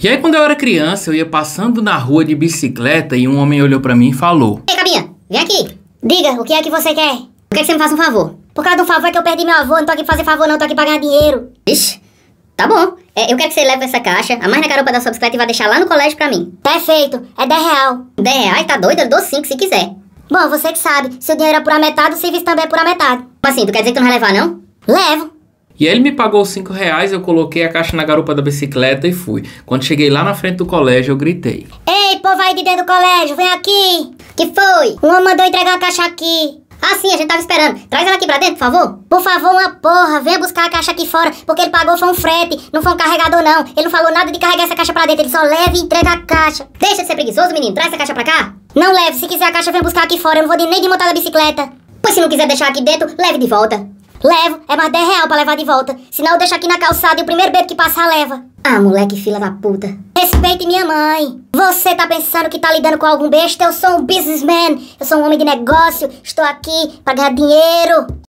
E aí, quando eu era criança, eu ia passando na rua de bicicleta e um homem olhou para mim e falou: Ei, Cabinha, vem aqui. Diga, o que é que você quer? Eu que você me faça um favor. Por causa do favor é que eu perdi meu avô, não tô aqui pra fazer favor, não, tô aqui pra ganhar dinheiro. Ixi, tá bom. É, eu quero que você leve essa caixa, amarre na garupa da sua bicicleta e vá deixar lá no colégio pra mim. Perfeito, é 10 real. 10 reais? Tá doido? Eu dou 5 se quiser. Bom, você que sabe, se o dinheiro é por a metade, o serviço também é por a metade. Mas assim, tu quer dizer que tu não vai levar, não? Levo. E aí ele me pagou os reais, eu coloquei a caixa na garupa da bicicleta e fui. Quando cheguei lá na frente do colégio, eu gritei. Ei, povo aí de dentro do colégio, vem aqui! Que foi? Um homem mandou entregar a caixa aqui. Ah, sim, a gente tava esperando. Traz ela aqui pra dentro, por favor. Por favor, uma porra. Venha buscar a caixa aqui fora, porque ele pagou foi um frete, não foi um carregador, não. Ele não falou nada de carregar essa caixa pra dentro, ele só leva e entrega a caixa. Deixa de ser preguiçoso, menino. Traz essa caixa pra cá. Não leve. Se quiser a caixa, vem buscar aqui fora. Eu não vou nem de montar da bicicleta. Pois se não quiser deixar aqui dentro, leve de volta. Levo, é mais 10 real pra levar de volta. Senão eu deixo aqui na calçada e o primeiro bebê que passar leva. Ah, moleque fila da puta. Respeite minha mãe. Você tá pensando que tá lidando com algum besta? Eu sou um businessman. Eu sou um homem de negócio. Estou aqui pra ganhar dinheiro.